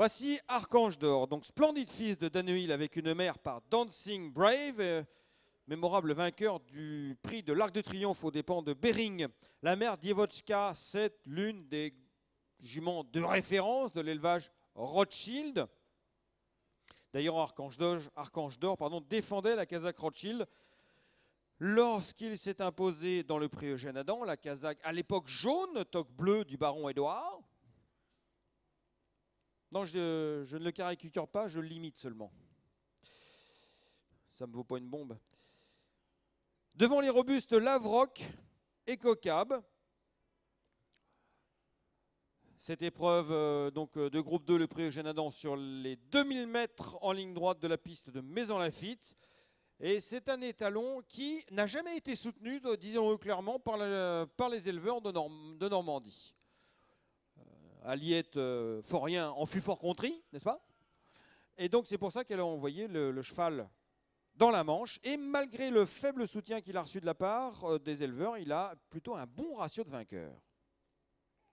Voici Archange d'Or, donc splendide fils de Danuil avec une mère par Dancing Brave, euh, mémorable vainqueur du prix de l'Arc de Triomphe aux dépens de Bering. La mère Dievotska, c'est l'une des juments de référence de l'élevage Rothschild. D'ailleurs, Archange d'Or défendait la Kazakh Rothschild lorsqu'il s'est imposé dans le prix Eugène Adam, la Kazakh à l'époque jaune, toque bleu du baron Édouard. Non, je, ne le caricature pas, je le limite seulement. Ça ne me vaut pas une bombe. Devant les robustes Lavroc et Cocab, cette épreuve euh, donc, euh, de groupe 2, le prix Eugène Adam sur les 2000 mètres en ligne droite de la piste de Maison-Lafitte. Et c'est un étalon qui n'a jamais été soutenu, euh, disons-le clairement, par, les éleveurs de Normandie. Aliette euh, Forien en fut fort contrit, n'est-ce pas Et donc c'est pour ça qu'elle a envoyé le, cheval dans la Manche. Et malgré le faible soutien qu'il a reçu de la part euh, des éleveurs, il a plutôt un bon ratio de vainqueurs.